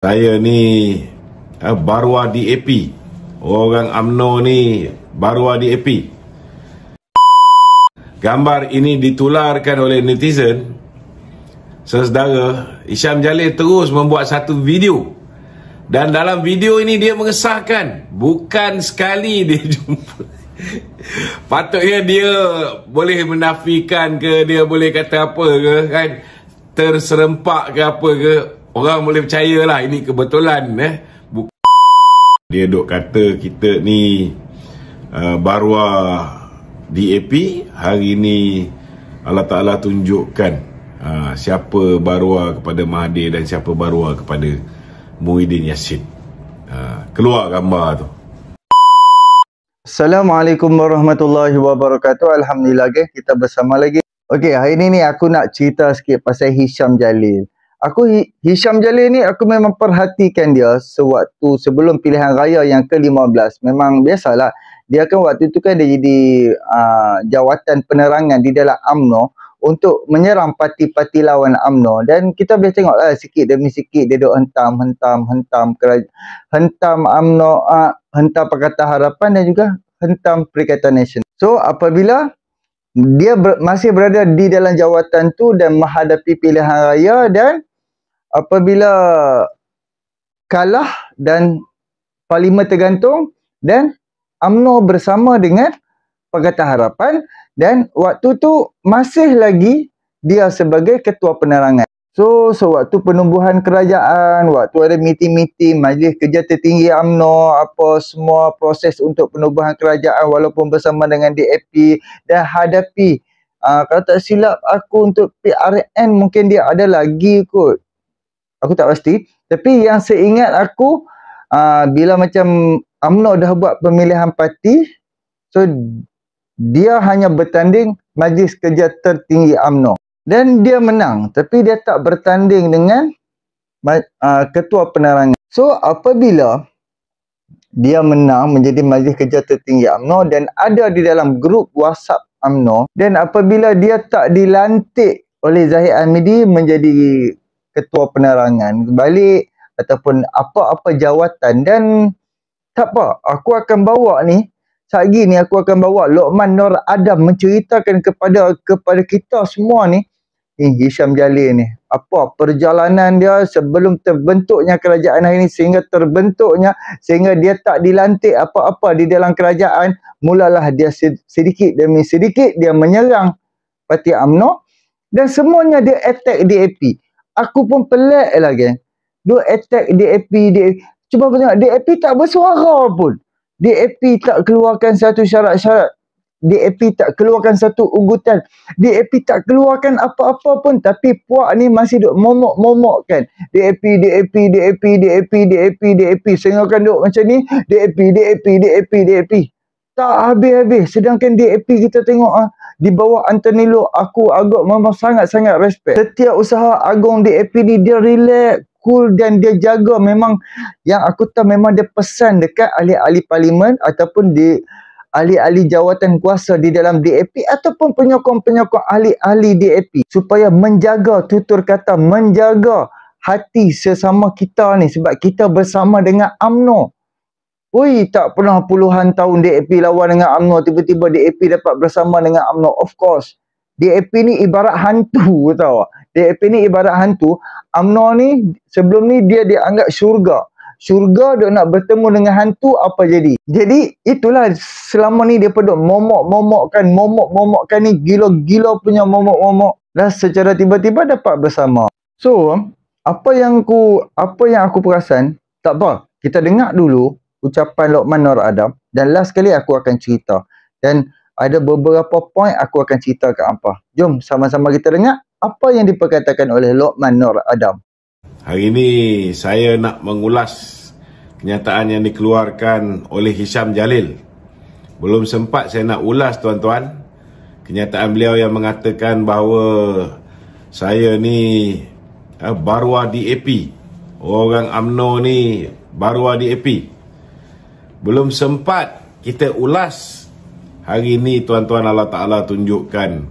Saya ni eh, baru di AP. Orang AMNO ni baru di AP. Gambar ini ditularkan oleh netizen. Sesedara Isham Jalil terus membuat satu video. Dan dalam video ini dia mengesahkan bukan sekali dia jumpa. Patutnya dia boleh menafikan ke dia boleh kata apa ke kan terserempak ke apa ke Orang boleh percayalah ini kebetulan eh. Buk dia duk kata kita ni uh, baruah DAP hari ni Allah Taala tunjukkan uh, siapa baruah kepada Mahdi dan siapa baruah kepada Muhyiddin Yassin. Uh, keluar gambar tu. Assalamualaikum warahmatullahi wabarakatuh. Alhamdulillah okay. kita bersama lagi. Okey, hari ini ni aku nak cerita sikit pasal Hisham Jalil. Aku Hisham Jalil ni aku memang perhatikan dia sewaktu sebelum pilihan raya yang ke-15. Memang biasalah dia kan waktu tu kan dia jadi uh, jawatan penerangan di dalam AMNO untuk menyerang parti-parti lawan AMNO dan kita boleh tengoklah sikit demi sikit dia duk hentam hentam hentam keraja, hentam AMNO uh, ah, hentam Pakatan Harapan dan juga hentam Perikatan Nasional. So apabila dia ber masih berada di dalam jawatan tu dan menghadapi pilihan raya dan apabila kalah dan parlimen tergantung dan Amno bersama dengan Pakatan Harapan dan waktu tu masih lagi dia sebagai ketua penerangan. So, sewaktu so penubuhan kerajaan, waktu ada meeting-meeting, majlis kerja tertinggi UMNO, apa semua proses untuk penubuhan kerajaan walaupun bersama dengan DAP dan hadapi. Uh, kalau tak silap aku untuk PRN mungkin dia ada lagi kot aku tak pasti tapi yang seingat aku uh, bila macam UMNO dah buat pemilihan parti so dia hanya bertanding majlis kerja tertinggi UMNO dan dia menang tapi dia tak bertanding dengan uh, ketua penerangan so apabila dia menang menjadi majlis kerja tertinggi UMNO dan ada di dalam grup WhatsApp UMNO dan apabila dia tak dilantik oleh Zahid Hamidi menjadi ketua penerangan balik ataupun apa-apa jawatan dan tak apa aku akan bawa ni sehari ni aku akan bawa Luqman Nur Adam menceritakan kepada kepada kita semua ni ni Hisham Jalil ni apa perjalanan dia sebelum terbentuknya kerajaan hari ini sehingga terbentuknya sehingga dia tak dilantik apa-apa di dalam kerajaan mulalah dia sedikit demi sedikit dia menyerang parti amno dan semuanya dia attack DAP aku pun pelik lagi. Dia attack DAP, DAP. Cuba aku tengok, DAP tak bersuara pun. DAP tak keluarkan satu syarat-syarat. DAP tak keluarkan satu ugutan. DAP tak keluarkan apa-apa pun. Tapi puak ni masih duk momok momok kan. DAP, DAP, DAP, DAP, DAP, DAP. Sehingga kan duk macam ni. DAP, DAP, DAP, DAP. DAP tak habis-habis sedangkan DAP kita tengok ah di bawah Anthony Lu aku agak memang sangat-sangat respect setiap usaha agung DAP ni dia relax cool dan dia jaga memang yang aku tahu memang dia pesan dekat ahli-ahli parlimen ataupun di ahli-ahli jawatan kuasa di dalam DAP ataupun penyokong-penyokong ahli-ahli DAP supaya menjaga tutur kata menjaga hati sesama kita ni sebab kita bersama dengan AMNO Ui, tak pernah puluhan tahun DAP lawan dengan UMNO. Tiba-tiba DAP dapat bersama dengan UMNO. Of course. DAP ni ibarat hantu tau. DAP ni ibarat hantu. UMNO ni sebelum ni dia dianggap syurga. Syurga dia nak bertemu dengan hantu apa jadi? Jadi itulah selama ni dia duk momok-momokkan. Momok-momokkan ni gila-gila punya momok-momok. Dan secara tiba-tiba dapat bersama. So, apa yang ku, apa yang aku perasan, tak apa. Kita dengar dulu ucapan Luqman Nur Adam dan last sekali aku akan cerita dan ada beberapa point aku akan cerita ke apa. Jom sama-sama kita dengar apa yang diperkatakan oleh Luqman Nur Adam. Hari ini saya nak mengulas kenyataan yang dikeluarkan oleh Hisham Jalil. Belum sempat saya nak ulas tuan-tuan. Kenyataan beliau yang mengatakan bahawa saya ni eh, baru DAP. Orang Amno ni baru DAP. Belum sempat kita ulas Hari ini tuan-tuan Allah Ta'ala tunjukkan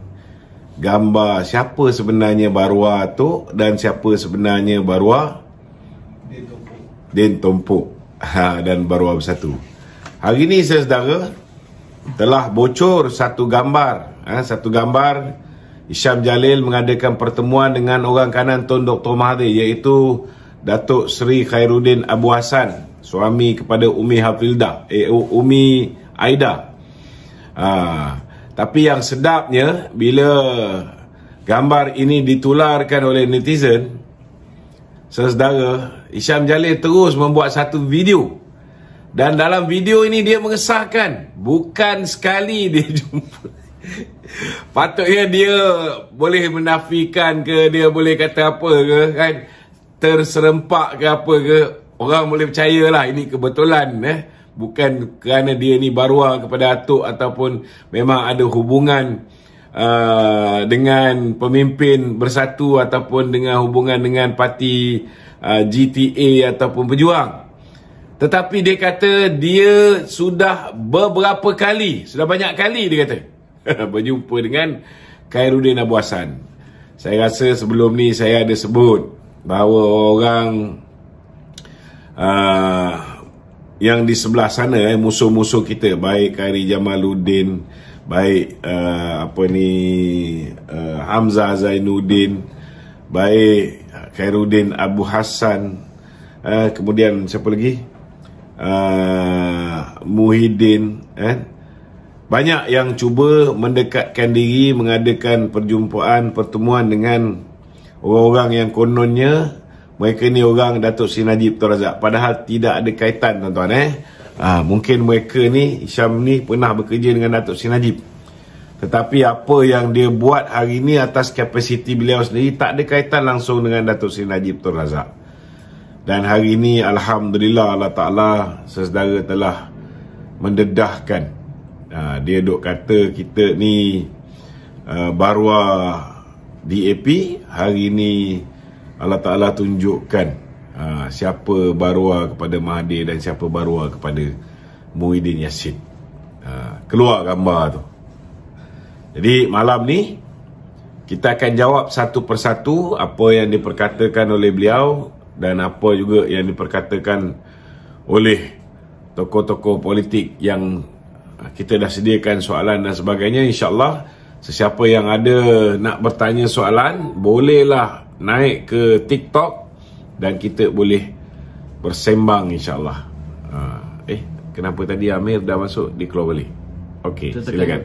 Gambar siapa sebenarnya Barua tu Dan siapa sebenarnya Barua Din Tompok ha, Dan Barua Bersatu Hari ini saya sedara Telah bocor satu gambar ha, Satu gambar Isyam Jalil mengadakan pertemuan dengan orang kanan Tun Dr. Mahathir iaitu Datuk Seri Khairuddin Abu Hassan suami kepada Umi Hafilda eh Umi Aida. Ha, tapi yang sedapnya bila gambar ini ditularkan oleh netizen saudara Isham Jalil terus membuat satu video dan dalam video ini dia mengesahkan bukan sekali dia jumpa patutnya dia boleh menafikan ke dia boleh kata apa ke kan terserempak ke apa ke orang boleh percayalah ini kebetulan eh bukan kerana dia ni barua ah kepada atuk ataupun memang ada hubungan uh, dengan pemimpin bersatu ataupun dengan hubungan dengan parti uh, GTA ataupun pejuang tetapi dia kata dia sudah beberapa kali sudah banyak kali dia kata berjumpa dengan Khairuddin Abu Hassan saya rasa sebelum ni saya ada sebut bahawa orang Ah, yang di sebelah sana eh, musuh-musuh kita baik Kairi Jamaluddin baik uh, apa ni uh, Hamzah Zainuddin baik Khairuddin Abu Hassan uh, kemudian siapa lagi uh, Muhyiddin eh banyak yang cuba mendekatkan diri mengadakan perjumpaan pertemuan dengan orang-orang yang kononnya mereka ni orang Datuk Sri Najib Tun Razak padahal tidak ada kaitan tuan-tuan eh ha, mungkin mereka ni Isyam ni pernah bekerja dengan Datuk Sri Najib tetapi apa yang dia buat hari ini atas kapasiti beliau sendiri tak ada kaitan langsung dengan Datuk Sri Najib Tun Razak dan hari ini Alhamdulillah Allah Ta'ala sesedara telah mendedahkan ha, dia duk kata kita ni uh, baru DAP hari ini Allah Ta'ala tunjukkan ha, siapa barua ah kepada Mahathir dan siapa barua ah kepada Muhyiddin Yassin. Ha, keluar gambar tu. Jadi malam ni, kita akan jawab satu persatu apa yang diperkatakan oleh beliau dan apa juga yang diperkatakan oleh tokoh-tokoh politik yang kita dah sediakan soalan dan sebagainya. InsyaAllah, Sesiapa yang ada nak bertanya soalan, bolehlah naik ke TikTok dan kita boleh bersembang insyaAllah. Uh, eh, kenapa tadi Amir dah masuk? di keluar balik. Okay, Tentang silakan.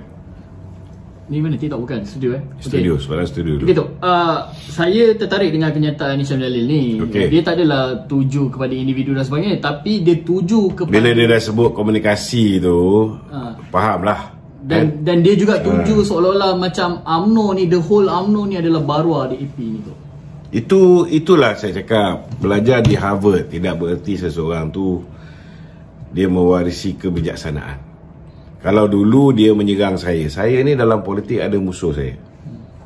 Ni mana TikTok bukan? Studio eh? Studio, okay. soalan studio dulu. Okay, uh, ah, saya tertarik dengan kenyataan Nisham Jalil ni. Okay. Dia tak adalah tuju kepada individu dan sebagainya. Tapi dia tuju kepada... Bila dia dah sebut komunikasi tu, uh. Ah. faham lah dan And, dan dia juga tuju uh, hmm. seolah-olah macam Amno ni the whole Amno ni adalah barua DAP ni tu. Itu itulah saya cakap belajar di Harvard tidak bererti seseorang tu dia mewarisi kebijaksanaan. Kalau dulu dia menyerang saya, saya ni dalam politik ada musuh saya.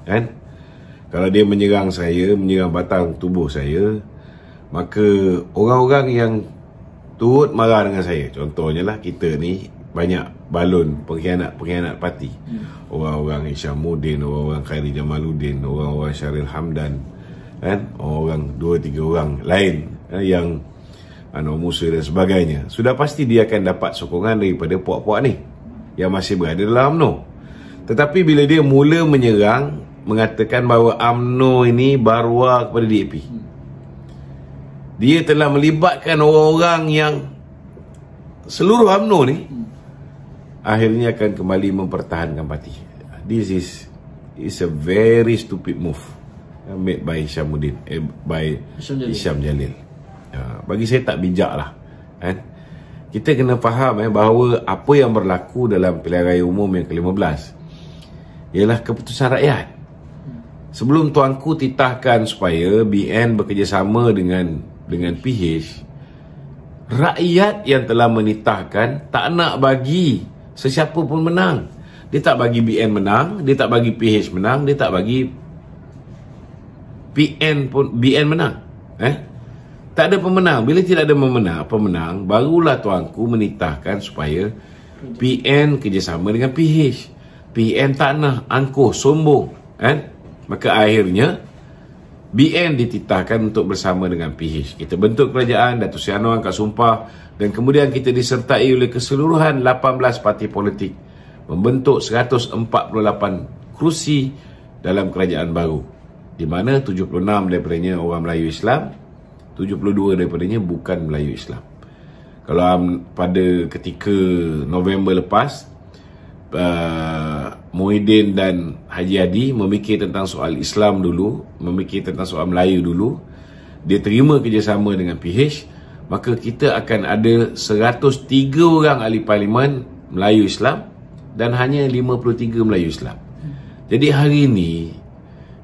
Kan? Kalau dia menyerang saya, menyerang batang tubuh saya, maka orang-orang yang turut marah dengan saya. Contohnya lah kita ni banyak balon pengkhianat-pengkhianat parti hmm. orang-orang Isyamuddin orang-orang Khairi Jamaluddin orang-orang Syaril Hamdan kan orang dua tiga orang lain kan? yang Anwar Musa dan sebagainya sudah pasti dia akan dapat sokongan daripada puak-puak ni yang masih berada dalam UMNO tetapi bila dia mula menyerang mengatakan bahawa UMNO ini barwa kepada DAP dia telah melibatkan orang-orang yang seluruh UMNO ni hmm akhirnya akan kembali mempertahankan parti. This is is a very stupid move uh, made by Syamuddin eh, by Isham Jalil. Jalil. Ya, bagi saya tak bijak lah. Eh? Kita kena faham eh, bahawa apa yang berlaku dalam pilihan raya umum yang ke-15 ialah keputusan rakyat. Sebelum tuanku titahkan supaya BN bekerjasama dengan dengan PH, rakyat yang telah menitahkan tak nak bagi Sesiapa pun menang. Dia tak bagi BN menang, dia tak bagi PH menang, dia tak bagi PN pun BN menang. Eh? Tak ada pemenang. Bila tidak ada pemenang, pemenang barulah tuanku menitahkan supaya PN kerjasama dengan PH. PN tak nak angkuh sombong, kan? Eh? Maka akhirnya BN dititahkan untuk bersama dengan PH. Kita bentuk kerajaan, Datuk Siano angkat sumpah dan kemudian kita disertai oleh keseluruhan 18 parti politik membentuk 148 kerusi dalam kerajaan baru. Di mana 76 daripadanya orang Melayu Islam, 72 daripadanya bukan Melayu Islam. Kalau pada ketika November lepas, Uh, Muhyiddin dan Haji Hadi memikir tentang soal Islam dulu, memikir tentang soal Melayu dulu, dia terima kerjasama dengan PH, maka kita akan ada 103 orang ahli parlimen Melayu Islam dan hanya 53 Melayu Islam. Jadi hari ini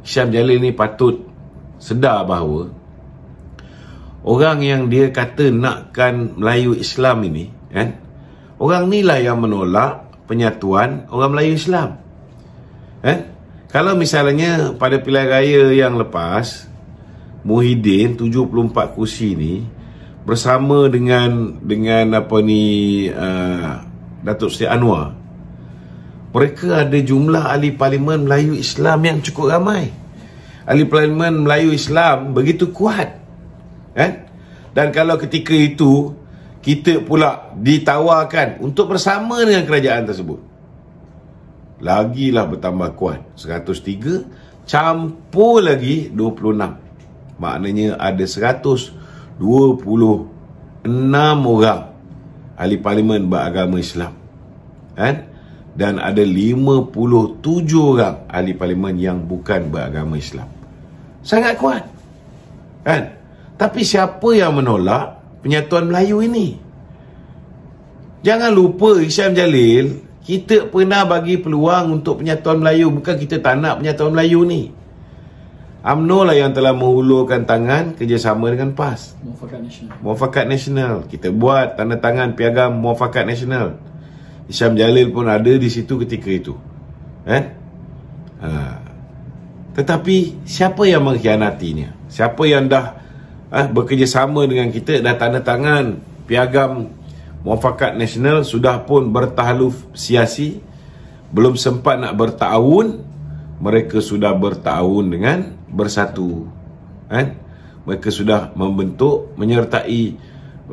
Syam Jalil ni patut sedar bahawa orang yang dia kata nakkan Melayu Islam ini kan orang inilah yang menolak penyatuan orang Melayu Islam. Eh? Kalau misalnya pada pilihan raya yang lepas, Muhyiddin 74 kursi ni bersama dengan dengan apa ni uh, Datuk Seri Anwar mereka ada jumlah ahli parlimen Melayu Islam yang cukup ramai ahli parlimen Melayu Islam begitu kuat kan dan kalau ketika itu kita pula ditawarkan untuk bersama dengan kerajaan tersebut. Lagilah bertambah kuat. 103 campur lagi 26. Maknanya ada 126 orang ahli parlimen beragama Islam. Kan? Dan ada 57 orang ahli parlimen yang bukan beragama Islam. Sangat kuat. Kan? Tapi siapa yang menolak penyatuan Melayu ini. Jangan lupa Hisham Jalil, kita pernah bagi peluang untuk penyatuan Melayu. Bukan kita tak nak penyatuan Melayu ni. UMNO lah yang telah menghulurkan tangan kerjasama dengan PAS. Muafakat Nasional. Muafakat Nasional. Kita buat tanda tangan piagam Muafakat Nasional. Hisham Jalil pun ada di situ ketika itu. Eh? Ha. Tetapi siapa yang mengkhianatinya? Siapa yang dah eh, bekerjasama dengan kita dah tanda tangan piagam muafakat nasional sudah pun bertahluf siasi belum sempat nak bertahun mereka sudah bertahun dengan bersatu eh? mereka sudah membentuk menyertai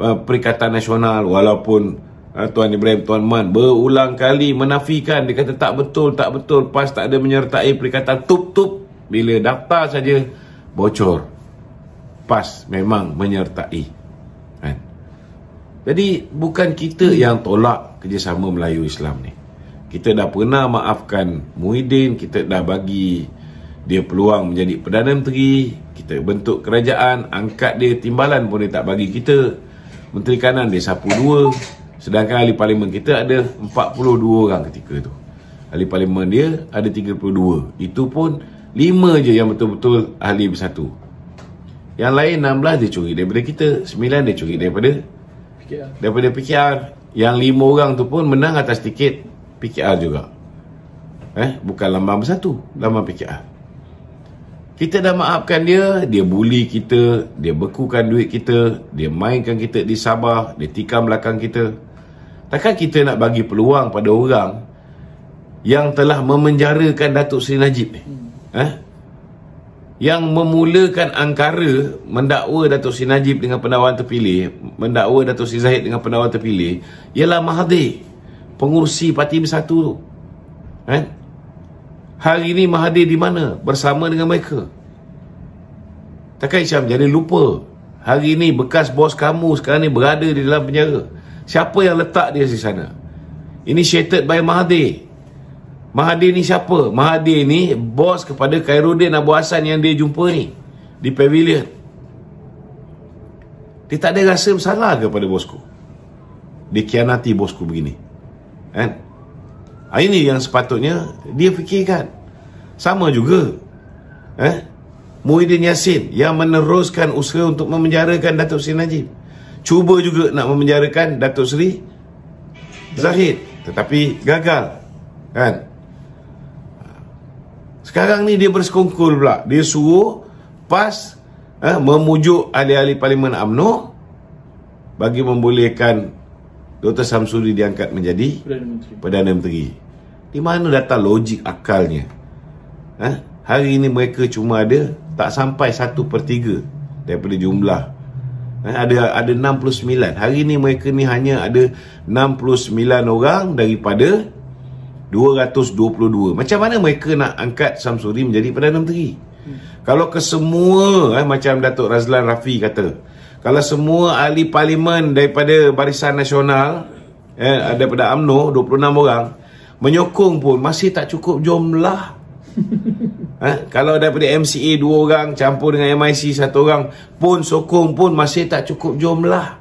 uh, perikatan nasional walaupun uh, Tuan Ibrahim Tuan Man berulang kali menafikan dia kata tak betul tak betul PAS tak ada menyertai perikatan tup tup bila daftar saja bocor Pas memang menyertai kan jadi bukan kita yang tolak kerjasama Melayu Islam ni kita dah pernah maafkan Muhyiddin kita dah bagi dia peluang menjadi Perdana Menteri kita bentuk kerajaan angkat dia timbalan pun dia tak bagi kita Menteri Kanan dia sapu dua sedangkan ahli parlimen kita ada 42 orang ketika tu ahli parlimen dia ada 32 itu pun 5 je yang betul-betul ahli bersatu yang lain 16 dia curi daripada kita 9 dia curi daripada PKR. Daripada PKR Yang 5 orang tu pun menang atas tiket PKR juga Eh, Bukan lambang bersatu Lambang PKR Kita dah maafkan dia Dia bully kita Dia bekukan duit kita Dia mainkan kita di Sabah Dia tikam belakang kita Takkan kita nak bagi peluang pada orang Yang telah memenjarakan Datuk Seri Najib ni hmm. Eh? yang memulakan angkara mendakwa Datuk Sri Najib dengan pendakwaan terpilih, mendakwa Datuk Sri Zahid dengan pendakwaan terpilih, ialah Mahathir, pengurusi parti bersatu tu. Eh? Hari ini Mahathir di mana? Bersama dengan mereka. Takkan Isyam jadi lupa. Hari ini bekas bos kamu sekarang ni berada di dalam penjara. Siapa yang letak dia di sana? Initiated by Mahathir. Mahathir ni siapa? Mahathir ni bos kepada Khairuddin Abu Hassan yang dia jumpa ni di pavilion. Dia tak ada rasa bersalah ke pada bosku? Dia kianati bosku begini. Kan? Eh? Ini yang sepatutnya dia fikirkan. Sama juga. Eh? Muhyiddin Yassin yang meneruskan usaha untuk memenjarakan Datuk Seri Najib. Cuba juga nak memenjarakan Datuk Seri Zahid. Tetapi gagal. Kan? Sekarang ni dia bersekongkol pula. Dia suruh PAS eh, memujuk ahli-ahli Parlimen UMNO bagi membolehkan Dr. Samsuri diangkat menjadi Perdana Menteri. Di mana data logik akalnya? Eh, hari ini mereka cuma ada tak sampai satu per 3 daripada jumlah eh, ada ada 69 hari ini mereka ni hanya ada 69 orang daripada 222. Macam mana mereka nak angkat Samsuri menjadi Perdana Menteri? Hmm. Kalau kesemua eh, macam Datuk Razlan Rafi kata, kalau semua ahli parlimen daripada Barisan Nasional eh, daripada AMNO 26 orang menyokong pun masih tak cukup jumlah. eh, kalau daripada MCA 2 orang campur dengan MIC 1 orang pun sokong pun masih tak cukup jumlah.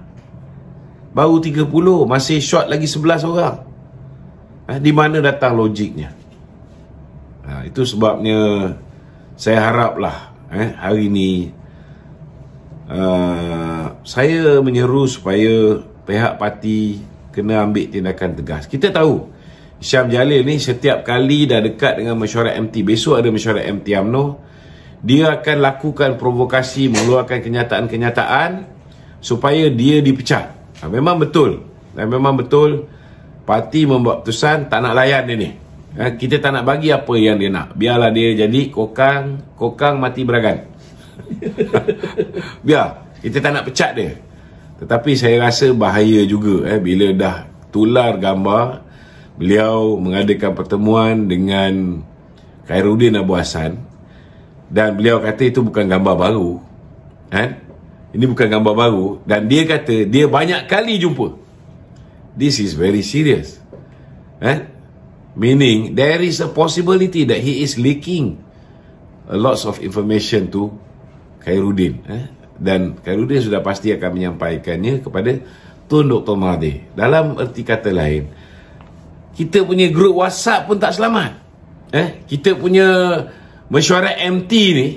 Baru 30, masih short lagi 11 orang. Eh, di mana datang logiknya? Ha, itu sebabnya saya haraplah eh, hari ini uh, eh, saya menyeru supaya pihak parti kena ambil tindakan tegas. Kita tahu Syam Jalil ni setiap kali dah dekat dengan mesyuarat MT, besok ada mesyuarat MT UMNO, dia akan lakukan provokasi, mengeluarkan kenyataan-kenyataan supaya dia dipecat. Ha, memang betul. Dan ha, memang betul. Memang betul parti membuat keputusan tak nak layan dia ni ha, kita tak nak bagi apa yang dia nak biarlah dia jadi kokang kokang mati beragan biar kita tak nak pecat dia tetapi saya rasa bahaya juga eh, bila dah tular gambar beliau mengadakan pertemuan dengan Khairuddin Abu Hassan dan beliau kata itu bukan gambar baru kan ini bukan gambar baru dan dia kata dia banyak kali jumpa this is very serious. Eh? Meaning, there is a possibility that he is leaking a lots of information to Khairuddin. Eh? Dan Khairuddin sudah pasti akan menyampaikannya kepada tuan Dr. Mahathir. Dalam erti kata lain, kita punya grup WhatsApp pun tak selamat. Eh? Kita punya mesyuarat MT ni,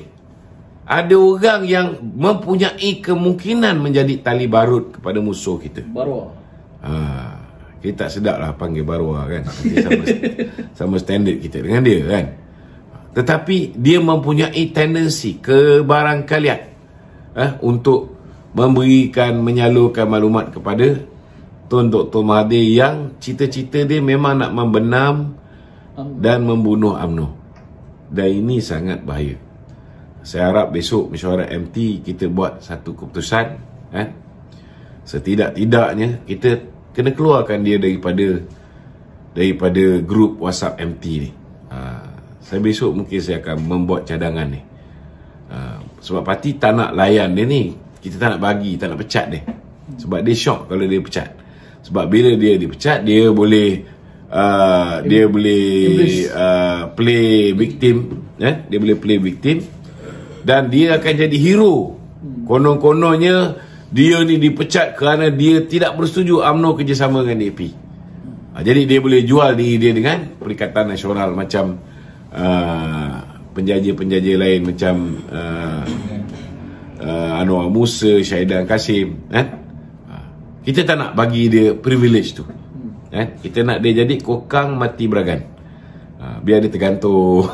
ada orang yang mempunyai kemungkinan menjadi tali barut kepada musuh kita. Baru Ha, kita tak sedap lah panggil Barua kan. sama, sama standard kita dengan dia kan. Tetapi dia mempunyai tendensi ke barang kalian. Eh, untuk memberikan, menyalurkan maklumat kepada Tuan Dr. Mahathir yang cita-cita dia memang nak membenam dan membunuh UMNO. Dan ini sangat bahaya. Saya harap besok mesyuarat MT kita buat satu keputusan. Eh. Setidak-tidaknya kita kena keluarkan dia daripada daripada grup WhatsApp MT ni. Ha, saya besok mungkin saya akan membuat cadangan ni. Ha, sebab parti tak nak layan dia ni. Kita tak nak bagi, tak nak pecat dia. Sebab dia shock kalau dia pecat. Sebab bila dia dipecat, dia boleh uh, dia boleh uh, play victim. Eh? Dia boleh play victim. Dan dia akan jadi hero. Hmm. Konon-kononnya dia ni dipecat kerana dia tidak bersetuju UMNO kerjasama dengan DAP. Ha, jadi dia boleh jual diri dia dengan Perikatan Nasional macam uh, penjaja-penjaja lain macam uh, uh, Anwar Musa, Syahidan Kasim. Eh? Ha, kita tak nak bagi dia privilege tu. Hmm. Eh? Kita nak dia jadi kokang mati beragan. Uh, biar dia tergantung.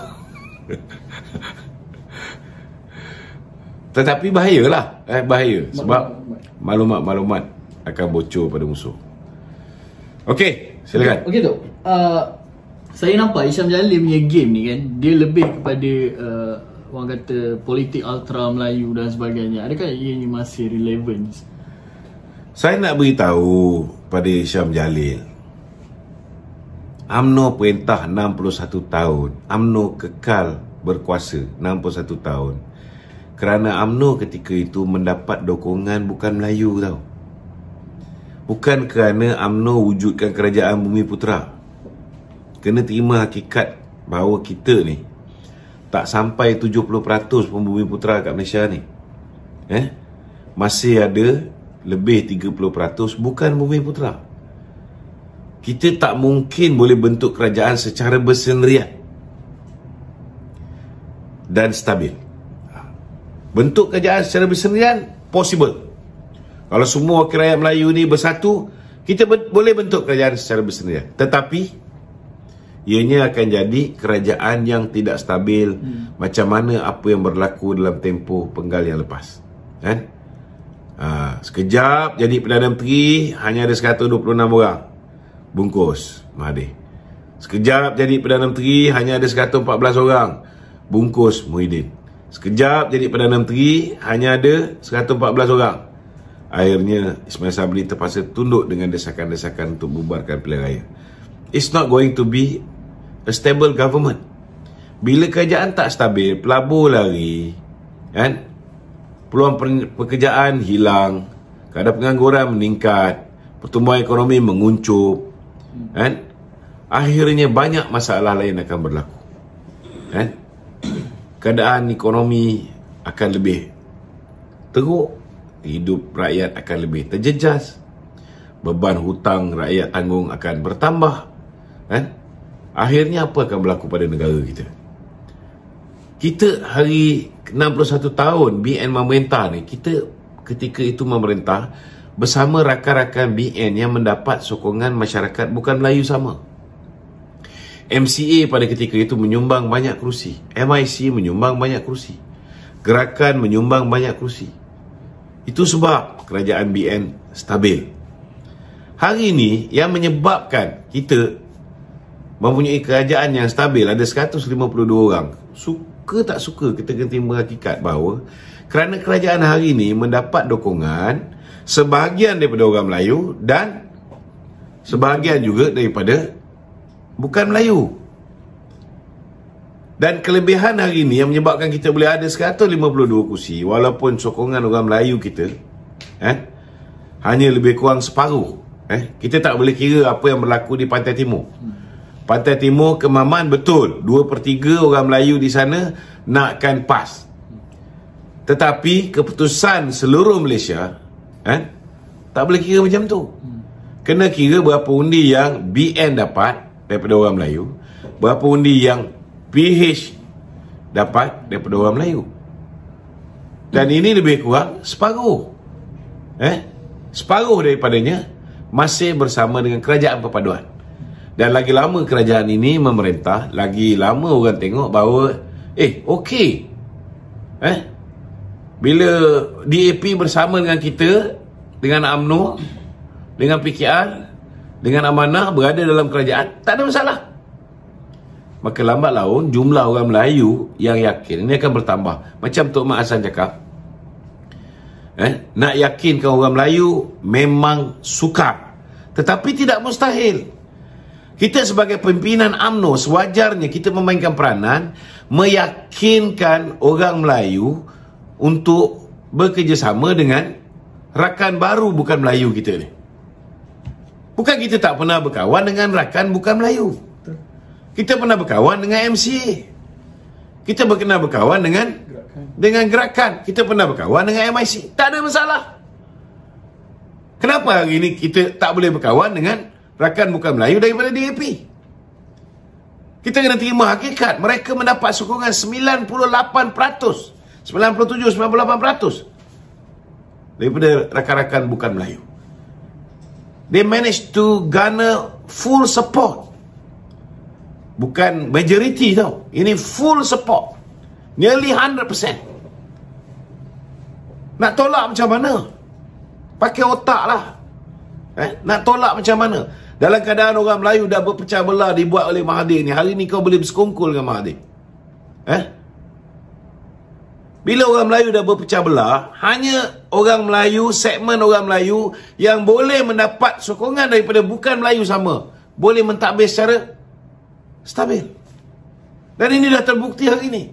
tetapi bahayalah eh bahaya sebab maklumat-maklumat akan bocor pada musuh. Okey, silakan. Okey tu. Uh, saya nampak Isham Jalil punya game ni kan, dia lebih kepada uh, orang kata politik ultra Melayu dan sebagainya. Adakah ia masih relevant? Saya nak beritahu pada Isham Jalil UMNO perintah 61 tahun UMNO kekal berkuasa 61 tahun kerana UMNO ketika itu mendapat dokongan bukan Melayu tau bukan kerana UMNO wujudkan kerajaan bumi putera kena terima hakikat bahawa kita ni tak sampai 70% pembumi putera kat Malaysia ni eh masih ada lebih 30% bukan bumi putera kita tak mungkin boleh bentuk kerajaan secara bersendirian dan stabil bentuk kerajaan secara berserian possible kalau semua wakil rakyat Melayu ni bersatu kita ber- boleh bentuk kerajaan secara berserian tetapi ianya akan jadi kerajaan yang tidak stabil hmm. macam mana apa yang berlaku dalam tempoh penggal yang lepas kan ha, sekejap jadi Perdana Menteri hanya ada 126 orang bungkus Mahathir sekejap jadi Perdana Menteri hanya ada 114 orang bungkus Muhyiddin Sekejap jadi Perdana Menteri hanya ada 114 orang. Akhirnya Ismail Sabri terpaksa tunduk dengan desakan-desakan untuk bubarkan pilihan raya. It's not going to be a stable government. Bila kerajaan tak stabil, pelabur lari, kan? peluang pekerjaan hilang, kadar pengangguran meningkat, pertumbuhan ekonomi menguncup, kan? akhirnya banyak masalah lain akan berlaku. Kan? keadaan ekonomi akan lebih teruk, hidup rakyat akan lebih terjejas, beban hutang rakyat tanggung akan bertambah. Eh? Akhirnya apa akan berlaku pada negara kita? Kita hari 61 tahun BN memerintah ni, kita ketika itu memerintah bersama rakan-rakan BN yang mendapat sokongan masyarakat bukan Melayu sama. MCA pada ketika itu menyumbang banyak kerusi. MIC menyumbang banyak kerusi. Gerakan menyumbang banyak kerusi. Itu sebab kerajaan BN stabil. Hari ini yang menyebabkan kita mempunyai kerajaan yang stabil ada 152 orang. Suka tak suka kita kena terima hakikat bahawa kerana kerajaan hari ini mendapat dokongan sebahagian daripada orang Melayu dan sebahagian juga daripada bukan Melayu. Dan kelebihan hari ini yang menyebabkan kita boleh ada 152 kursi walaupun sokongan orang Melayu kita eh hanya lebih kurang separuh eh kita tak boleh kira apa yang berlaku di Pantai Timur. Pantai Timur kemaman betul 2/3 orang Melayu di sana nakkan PAS. Tetapi keputusan seluruh Malaysia eh tak boleh kira macam tu. Kena kira berapa undi yang BN dapat daripada orang Melayu berapa undi yang PH dapat daripada orang Melayu dan hmm. ini lebih kurang separuh eh separuh daripadanya masih bersama dengan kerajaan perpaduan dan lagi lama kerajaan ini memerintah lagi lama orang tengok bahawa eh okey eh bila DAP bersama dengan kita dengan AMNO dengan PKR dengan amanah berada dalam kerajaan, tak ada masalah. Maka lambat laun jumlah orang Melayu yang yakin ini akan bertambah. Macam Tok Mak Hasan cakap, eh, nak yakinkan orang Melayu memang suka, Tetapi tidak mustahil. Kita sebagai pimpinan UMNO sewajarnya kita memainkan peranan meyakinkan orang Melayu untuk bekerjasama dengan rakan baru bukan Melayu kita ni. Bukan kita tak pernah berkawan dengan rakan bukan Melayu. Kita pernah berkawan dengan MCA. Kita pernah berkawan dengan gerakan. dengan gerakan. Kita pernah berkawan dengan MIC. Tak ada masalah. Kenapa hari ini kita tak boleh berkawan dengan rakan bukan Melayu daripada DAP? Kita kena terima hakikat. Mereka mendapat sokongan 98%. 97-98% daripada rakan-rakan bukan Melayu they managed to garner full support. Bukan majority tau. Ini full support. Nearly 100%. Nak tolak macam mana? Pakai otak lah. Eh? Nak tolak macam mana? Dalam keadaan orang Melayu dah berpecah belah dibuat oleh Mahathir ni. Hari ni kau boleh bersekongkol dengan Mahathir. Eh? Bila orang Melayu dah berpecah belah, hanya orang Melayu, segmen orang Melayu yang boleh mendapat sokongan daripada bukan Melayu sama, boleh mentadbir secara stabil. Dan ini dah terbukti hari ini.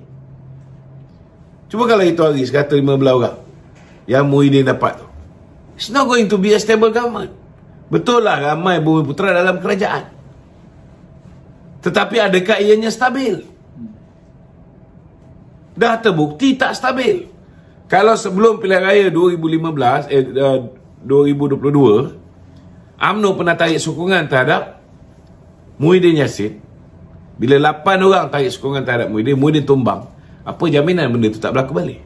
Cuba kalau itu hari 115 orang yang Muhyiddin dapat tu. It's not going to be a stable government. Betul lah ramai bumi putera dalam kerajaan. Tetapi adakah ianya Stabil dah terbukti tak stabil. Kalau sebelum pilihan raya 2015 eh, 2022 eh, AMNO pernah tarik sokongan terhadap Muhyiddin Yassin bila 8 orang tarik sokongan terhadap Muhyiddin Muhyiddin tumbang apa jaminan benda itu tak berlaku balik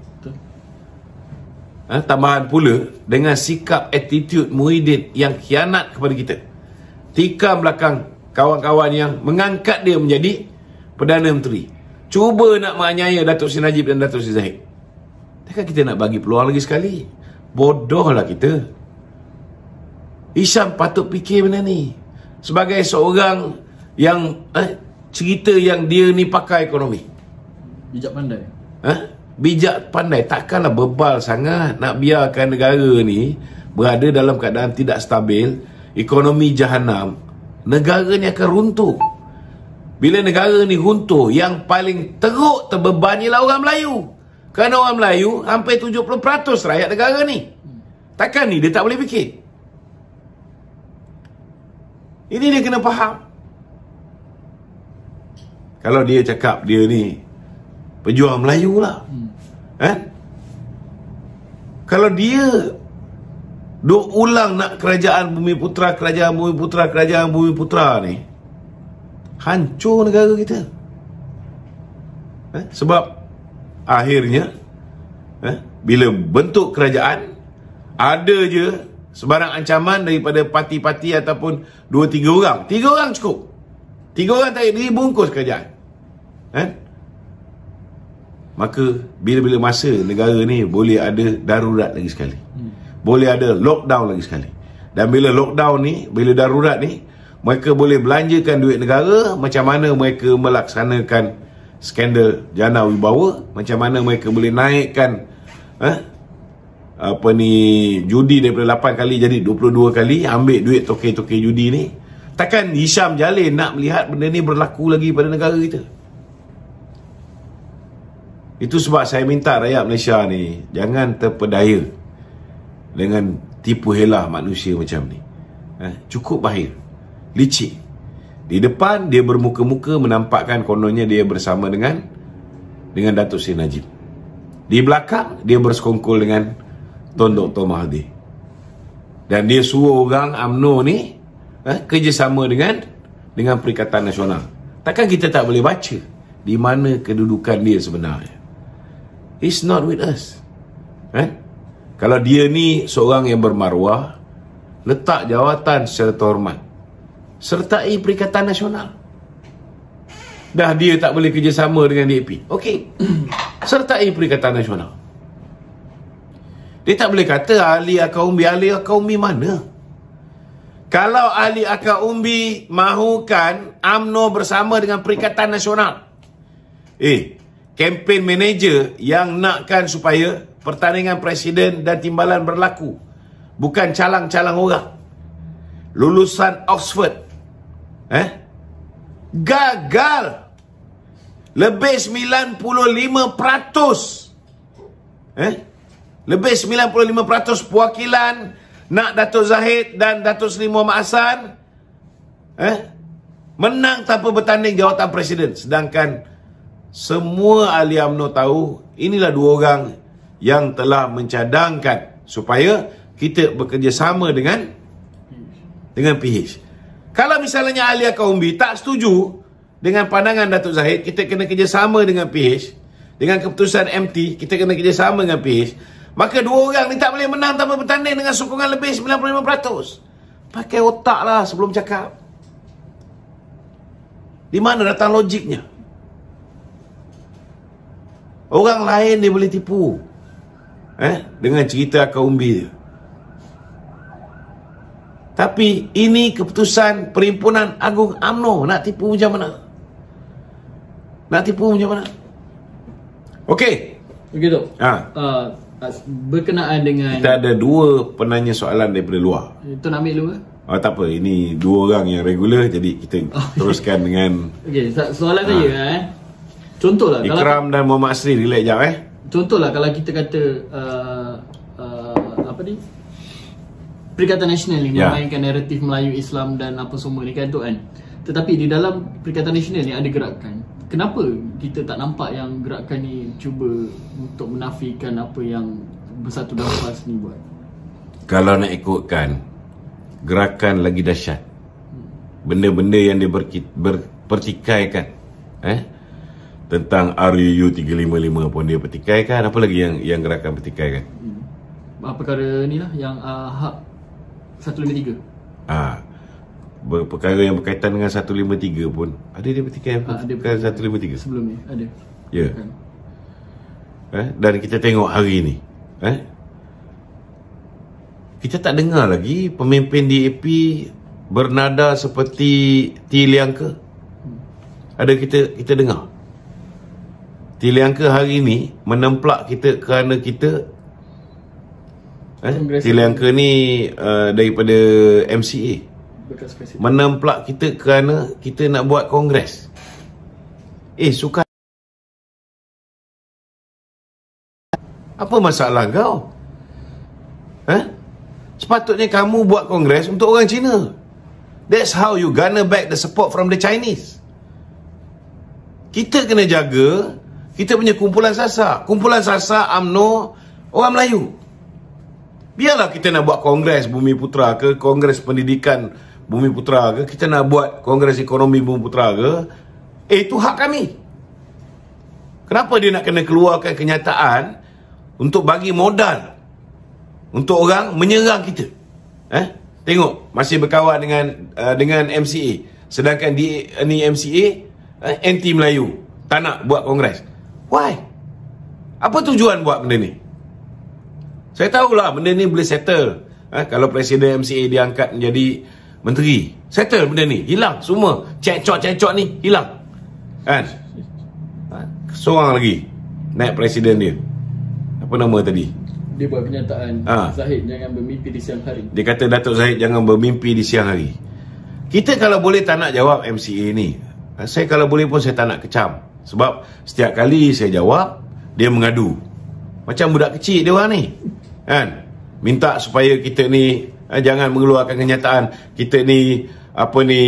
ha, tambahan pula dengan sikap attitude Muhyiddin yang kianat kepada kita tikam belakang kawan-kawan yang mengangkat dia menjadi Perdana Menteri Cuba nak menganiaya Datuk Sri Najib dan Datuk Sri Zahid. Takkan kita nak bagi peluang lagi sekali? Bodohlah kita. Isyam patut fikir benda ni. Sebagai seorang yang eh, cerita yang dia ni pakai ekonomi. Bijak pandai. Eh? Bijak pandai. Takkanlah bebal sangat nak biarkan negara ni berada dalam keadaan tidak stabil. Ekonomi jahanam. Negara ni akan runtuh. Bila negara ni runtuh, yang paling teruk terbeban lah orang Melayu. Kerana orang Melayu hampir 70% rakyat negara ni. Takkan ni dia tak boleh fikir? Ini dia kena faham. Kalau dia cakap dia ni pejuang Melayu lah. Hmm. Eh? Kalau dia duk ulang nak kerajaan bumi putra, kerajaan bumi putra, kerajaan bumi putra ni hancur negara kita eh? sebab akhirnya eh, bila bentuk kerajaan ada je sebarang ancaman daripada parti-parti ataupun dua tiga orang tiga orang cukup tiga orang tak diri bungkus kerajaan eh? maka bila-bila masa negara ni boleh ada darurat lagi sekali hmm. boleh ada lockdown lagi sekali dan bila lockdown ni bila darurat ni mereka boleh belanjakan duit negara macam mana mereka melaksanakan skandal jana wibawa macam mana mereka boleh naikkan eh, apa ni judi daripada 8 kali jadi 22 kali ambil duit tokey-tokey judi ni takkan Hisham Jalil nak melihat benda ni berlaku lagi pada negara kita itu sebab saya minta rakyat Malaysia ni jangan terpedaya dengan tipu helah manusia macam ni. Eh, cukup bahaya licik. Di depan dia bermuka-muka menampakkan kononnya dia bersama dengan dengan Datuk Seri Najib. Di belakang dia bersekongkol dengan Tuan Dr. Mahathir. Dan dia suruh orang UMNO ni eh, kerjasama dengan dengan Perikatan Nasional. Takkan kita tak boleh baca di mana kedudukan dia sebenarnya. It's not with us. Eh? Kalau dia ni seorang yang bermaruah, letak jawatan secara terhormat sertai Perikatan Nasional. Dah dia tak boleh kerjasama dengan DAP. Okey. sertai Perikatan Nasional. Dia tak boleh kata ahli akaumbi, ahli akaumbi mana? Kalau ahli akaumbi mahukan UMNO bersama dengan Perikatan Nasional. Eh, kempen manager yang nakkan supaya pertandingan presiden dan timbalan berlaku. Bukan calang-calang orang. Lulusan Oxford Eh? Gagal. Lebih 95%. Eh? Lebih 95% perwakilan nak datuk Zahid dan datuk Seri Muhammad Hassan eh? menang tanpa bertanding jawatan presiden. Sedangkan semua ahli UMNO tahu inilah dua orang yang telah mencadangkan supaya kita bekerjasama dengan dengan PH. Kalau misalnya Alia Kaumbi tak setuju dengan pandangan Datuk Zahid, kita kena kerjasama dengan PH, dengan keputusan MT, kita kena kerjasama dengan PH, maka dua orang ni tak boleh menang tanpa bertanding dengan sokongan lebih 95%. Pakai otak lah sebelum cakap. Di mana datang logiknya? Orang lain dia boleh tipu. Eh, dengan cerita Kaumbi dia. Tapi ini keputusan perhimpunan Agung amno nak tipu macam mana? Nak tipu macam mana? Okey. Begitu. Ha. Uh, berkenaan dengan Kita ada dua penanya soalan daripada luar. Itu nak ambil dulu Oh, tak apa. Ini dua orang yang regular jadi kita oh. teruskan dengan Okay. soalan saya ha. eh. Contohlah Ikram kalau dan Muhammad Sri relax jap eh. Contohlah kalau kita kata uh, uh, apa ni? Perikatan Nasional ni yeah. memainkan naratif Melayu Islam dan apa semua ni kan tu kan. Tetapi di dalam Perikatan Nasional ni ada gerakan. Kenapa kita tak nampak yang gerakan ni cuba untuk menafikan apa yang Bersatu Dampas ni buat? Kalau nak ikutkan gerakan lagi dahsyat. Benda-benda yang dia ber, ber, pertikaikan. Eh? Tentang RUU 355 pun dia pertikaikan. Apa lagi yang yang gerakan pertikaikan? Hmm. Apa perkara ni lah yang uh, hak 153. Ah. Ha. Perkara yang berkaitan dengan 153 pun ada dia petikan apa? Ha, ada perkara 153. Sebelum ni ada. Ya. Yeah. Kan. Eh, dan kita tengok hari ni. Eh? Kita tak dengar lagi pemimpin DAP bernada seperti T. Liangka. Hmm. Ada kita kita dengar. T. Liangka hari ni menemplak kita kerana kita Eh? Sri Lanka ni uh, daripada MCA. Menang pula kita kerana kita nak buat kongres. Eh, suka. Apa masalah kau? Eh? Sepatutnya kamu buat kongres untuk orang Cina. That's how you gonna back the support from the Chinese. Kita kena jaga kita punya kumpulan sasak. Kumpulan sasak UMNO orang Melayu. Biarlah kita nak buat Kongres Bumi Putra ke, Kongres Pendidikan Bumi Putra ke, kita nak buat Kongres Ekonomi Bumi Putra ke, eh itu hak kami. Kenapa dia nak kena keluarkan kenyataan untuk bagi modal untuk orang menyerang kita? Eh? Tengok, masih berkawan dengan uh, dengan MCA. Sedangkan di eh, ni MCA, uh, eh, anti Melayu. Tak nak buat kongres. Why? Apa tujuan buat benda ni? Saya tahulah benda ni boleh settle. Ha? Kalau Presiden MCA diangkat menjadi menteri. Settle benda ni. Hilang semua. Cekcok-cekcok ni hilang. Kan? Ha? Seorang lagi. Naik Presiden dia. Apa nama tadi? Dia buat penyataan. Ha. Zahid jangan bermimpi di siang hari. Dia kata Datuk Zahid jangan bermimpi di siang hari. Kita kalau boleh tak nak jawab MCA ni. Ha? Saya kalau boleh pun saya tak nak kecam. Sebab setiap kali saya jawab, dia mengadu. Macam budak kecil dia orang ni kan minta supaya kita ni eh, jangan mengeluarkan kenyataan kita ni apa ni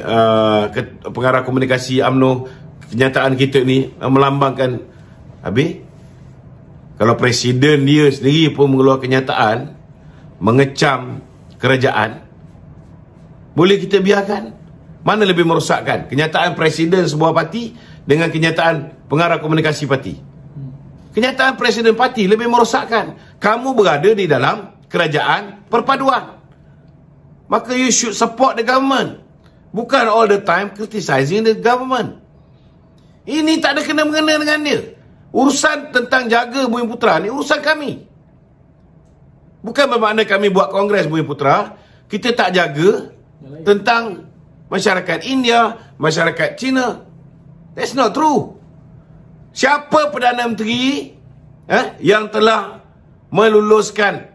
uh, pengarah komunikasi AMNO kenyataan kita ni uh, melambangkan habis kalau presiden dia sendiri pun mengeluarkan kenyataan mengecam kerajaan boleh kita biarkan mana lebih merosakkan kenyataan presiden sebuah parti dengan kenyataan pengarah komunikasi parti hmm. kenyataan presiden parti lebih merosakkan kamu berada di dalam kerajaan perpaduan. Maka you should support the government. Bukan all the time criticizing the government. Ini tak ada kena-mengena dengan dia. Urusan tentang jaga Bumi Putra ni urusan kami. Bukan bermakna kami buat Kongres Bumi Putra, kita tak jaga tentang masyarakat India, masyarakat China. That's not true. Siapa Perdana Menteri eh, yang telah meluluskan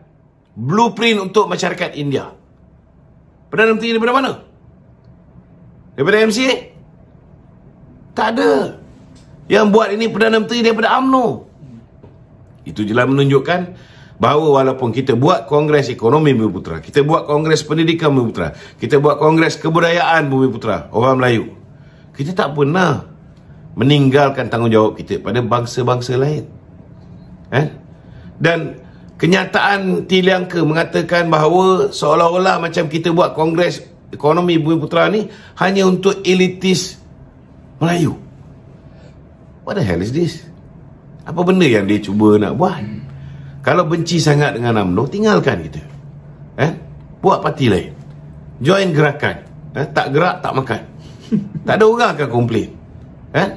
blueprint untuk masyarakat India. Perdana Menteri daripada mana? Daripada MCA? Tak ada. Yang buat ini Perdana Menteri daripada UMNO. Itu jelas menunjukkan bahawa walaupun kita buat Kongres Ekonomi Bumi Putera, kita buat Kongres Pendidikan Bumi Putera, kita buat Kongres Kebudayaan Bumi Putera, orang Melayu, kita tak pernah meninggalkan tanggungjawab kita pada bangsa-bangsa lain. Eh? Dan Kenyataan Tiliangke mengatakan bahawa seolah-olah macam kita buat Kongres Ekonomi Bumi Putera ni hanya untuk elitis Melayu. What the hell is this? Apa benda yang dia cuba nak buat? Kalau benci sangat dengan UMNO, tinggalkan kita. Eh? Buat parti lain. Join gerakan. Eh? Tak gerak, tak makan. tak ada orang akan komplain. Eh?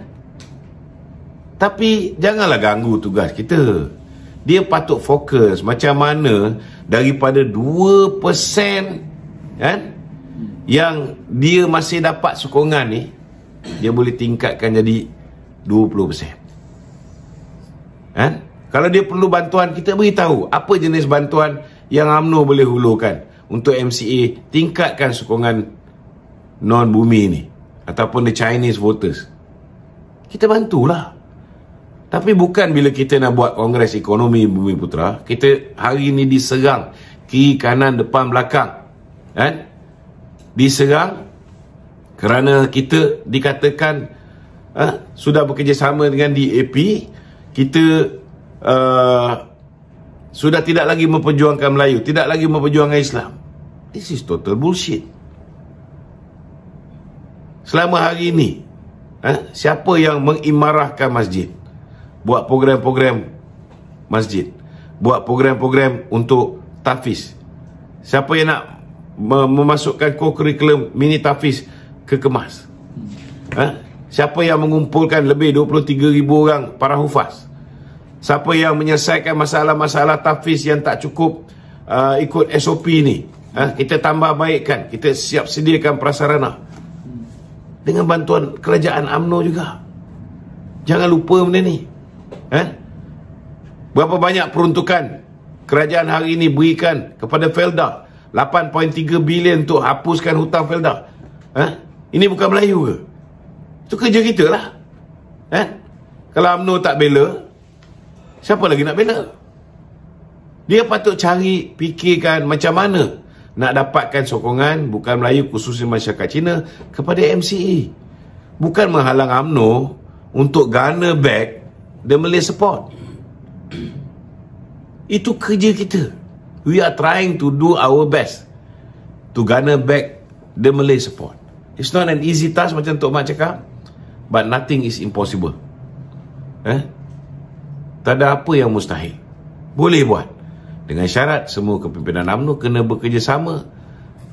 Tapi janganlah ganggu tugas Kita dia patut fokus macam mana daripada 2% kan yang dia masih dapat sokongan ni dia boleh tingkatkan jadi 20%. Kan? Kalau dia perlu bantuan kita beritahu apa jenis bantuan yang AMNO boleh hulurkan untuk MCA tingkatkan sokongan non bumi ni ataupun the Chinese voters. Kita bantulah. Tapi bukan bila kita nak buat Kongres Ekonomi Bumi Putra, kita hari ini diserang kiri, kanan, depan, belakang. Kan? Diserang kerana kita dikatakan eh, sudah bekerjasama dengan DAP, kita uh, sudah tidak lagi memperjuangkan Melayu, tidak lagi memperjuangkan Islam. This is total bullshit. Selama hari ini, eh, siapa yang mengimarahkan masjid? buat program-program masjid buat program-program untuk tafis siapa yang nak memasukkan kurikulum mini tafis ke kemas ha? siapa yang mengumpulkan lebih 23 ribu orang para hufaz siapa yang menyelesaikan masalah-masalah tafis yang tak cukup uh, ikut SOP ni ha? kita tambah baikkan kita siap sediakan prasarana dengan bantuan kerajaan AMNO juga jangan lupa benda ni Eh? Berapa banyak peruntukan kerajaan hari ini berikan kepada Felda? 8.3 bilion untuk hapuskan hutang Felda. Eh? Ini bukan Melayu ke? Itu kerja kita lah. Eh? Kalau UMNO tak bela, siapa lagi nak bela? Dia patut cari, fikirkan macam mana nak dapatkan sokongan bukan Melayu khususnya masyarakat Cina kepada MCE. Bukan menghalang UMNO untuk gana back the Malay support. Itu kerja kita. We are trying to do our best to garner back the Malay support. It's not an easy task macam Tok Mat cakap, but nothing is impossible. Eh? Tak ada apa yang mustahil. Boleh buat. Dengan syarat semua kepimpinan UMNO kena bekerjasama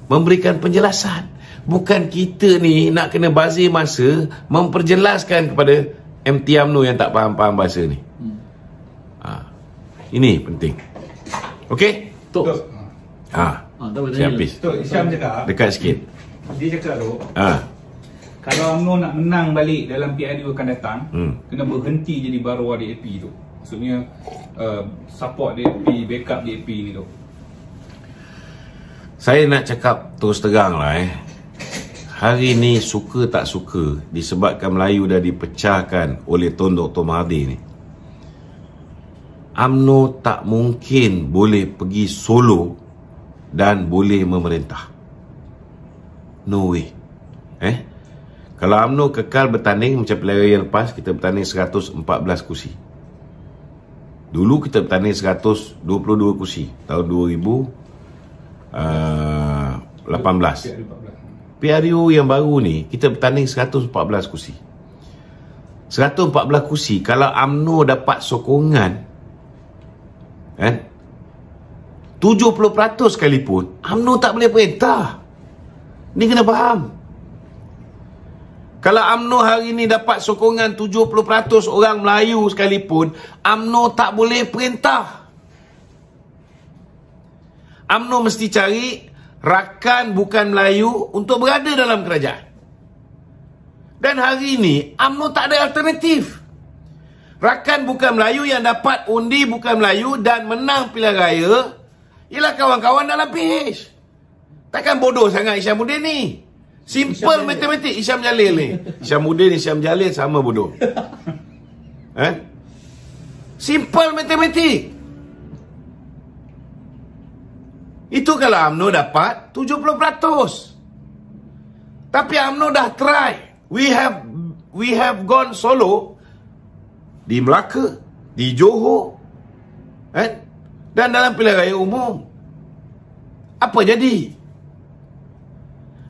memberikan penjelasan. Bukan kita ni nak kena bazir masa memperjelaskan kepada MT UMNO yang tak faham-faham bahasa ni. Hmm. Ha. Ini penting. Okey? Tok. Ha. Ah, ha, dah habis. Tok, Isham cakap. Ah. Dekat sikit. Dia cakap tu. Ha. Kalau UMNO nak menang balik dalam PRD akan datang, hmm. kena berhenti jadi baru DAP tu. Maksudnya uh, support DAP, backup DAP ni tu. Saya nak cakap terus terang lah eh hari ni suka tak suka disebabkan Melayu dah dipecahkan oleh Tun Dr. Mahathir ni UMNO tak mungkin boleh pergi solo dan boleh memerintah no way eh kalau UMNO kekal bertanding macam pelayar yang lepas kita bertanding 114 kursi dulu kita bertanding 122 kursi tahun 2018. PRU yang baru ni kita bertanding 114 kursi 114 kursi kalau AMNO dapat sokongan kan eh, 70% sekalipun AMNO tak boleh perintah ni kena faham kalau AMNO hari ni dapat sokongan 70% orang Melayu sekalipun AMNO tak boleh perintah AMNO mesti cari rakan bukan Melayu untuk berada dalam kerajaan. Dan hari ini UMNO tak ada alternatif. Rakan bukan Melayu yang dapat undi bukan Melayu dan menang pilihan raya ialah kawan-kawan dalam PH. Takkan bodoh sangat Isyam Mudin ni. Simple Isyam matematik Isyam Jalil ni. Isyam Mudin, Isyam Jalil sama bodoh. Eh? Simple matematik. Itu kalau UMNO dapat 70%. Tapi UMNO dah try. We have we have gone solo di Melaka, di Johor. Eh? Dan dalam pilihan raya umum. Apa jadi?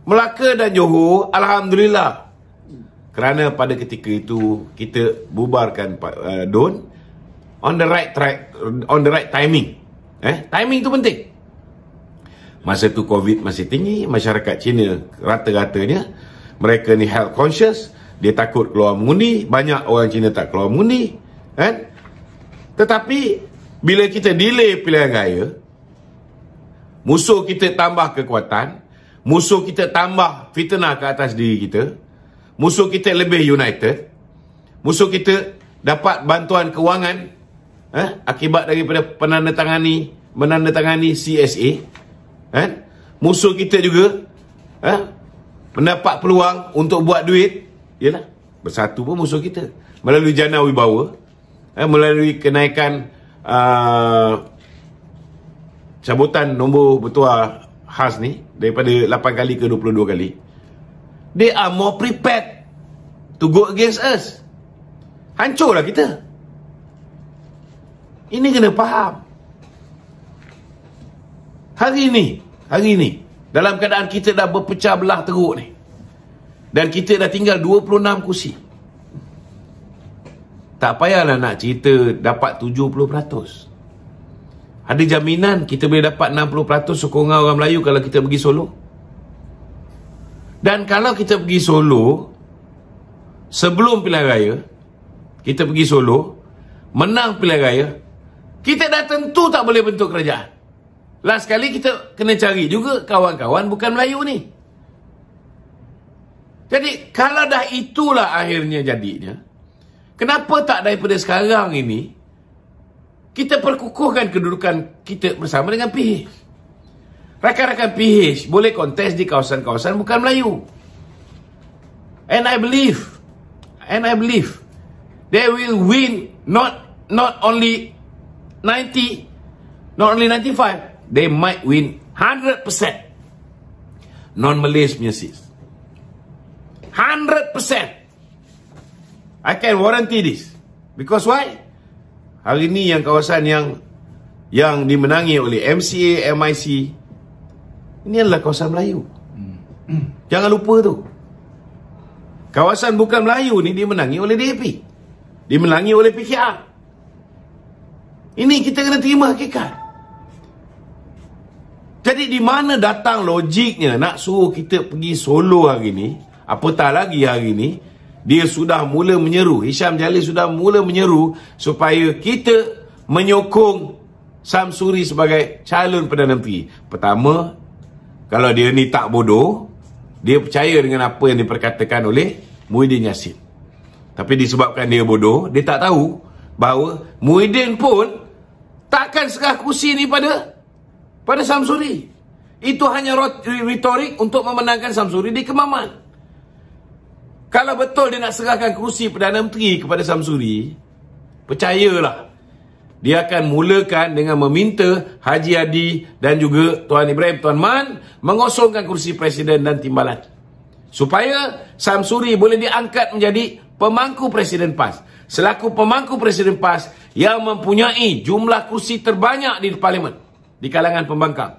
Melaka dan Johor, Alhamdulillah. Kerana pada ketika itu, kita bubarkan uh, DON on the right track, on the right timing. Eh, timing itu penting masa tu covid masih tinggi masyarakat Cina rata-ratanya mereka ni health conscious dia takut keluar mengundi banyak orang Cina tak keluar mengundi kan tetapi bila kita delay pilihan raya musuh kita tambah kekuatan musuh kita tambah fitnah ke atas diri kita musuh kita lebih united musuh kita dapat bantuan kewangan eh, akibat daripada penandatangani menandatangani CSA Eh? Musuh kita juga eh? mendapat peluang untuk buat duit. Yalah, bersatu pun musuh kita. Melalui jana wibawa, eh? melalui kenaikan uh, cabutan nombor bertuah khas ni daripada 8 kali ke 22 kali. They are more prepared to go against us. Hancurlah kita. Ini kena faham. Hari ini, hari ini dalam keadaan kita dah berpecah belah teruk ni. Dan kita dah tinggal 26 kursi. Tak payahlah nak cerita dapat 70%. Ada jaminan kita boleh dapat 60% sokongan orang Melayu kalau kita pergi solo. Dan kalau kita pergi solo sebelum pilihan raya, kita pergi solo, menang pilihan raya, kita dah tentu tak boleh bentuk kerajaan. Last kali kita kena cari juga kawan-kawan bukan Melayu ni. Jadi kalau dah itulah akhirnya jadinya, kenapa tak daripada sekarang ini kita perkukuhkan kedudukan kita bersama dengan PH? Rakan-rakan PH boleh kontes di kawasan-kawasan bukan Melayu. And I believe, and I believe, they will win not not only 90, not only 95, they might win 100% non-Malays punya seats. 100%. I can warranty this. Because why? Hari ni yang kawasan yang yang dimenangi oleh MCA, MIC, ini adalah kawasan Melayu. Hmm. Jangan lupa tu. Kawasan bukan Melayu ni dimenangi oleh DAP. Dimenangi oleh PKR. Ini kita kena terima hakikat. Jadi di mana datang logiknya nak suruh kita pergi solo hari ni? Apatah lagi hari ni dia sudah mula menyeru, Hisham Jalil sudah mula menyeru supaya kita menyokong Sam Suri sebagai calon Perdana Menteri. Pertama, kalau dia ni tak bodoh, dia percaya dengan apa yang diperkatakan oleh Muhyiddin Yassin. Tapi disebabkan dia bodoh, dia tak tahu bahawa Muhyiddin pun takkan serah kursi ni pada pada Samsuri. Itu hanya retorik untuk memenangkan Samsuri di Kemaman. Kalau betul dia nak serahkan kerusi Perdana Menteri kepada Samsuri, percayalah. Dia akan mulakan dengan meminta Haji Adi dan juga Tuan Ibrahim Tuan Man mengosongkan kursi presiden dan timbalan. Supaya Samsuri boleh diangkat menjadi pemangku presiden PAS. Selaku pemangku presiden PAS yang mempunyai jumlah kursi terbanyak di parlimen di kalangan pembangkang.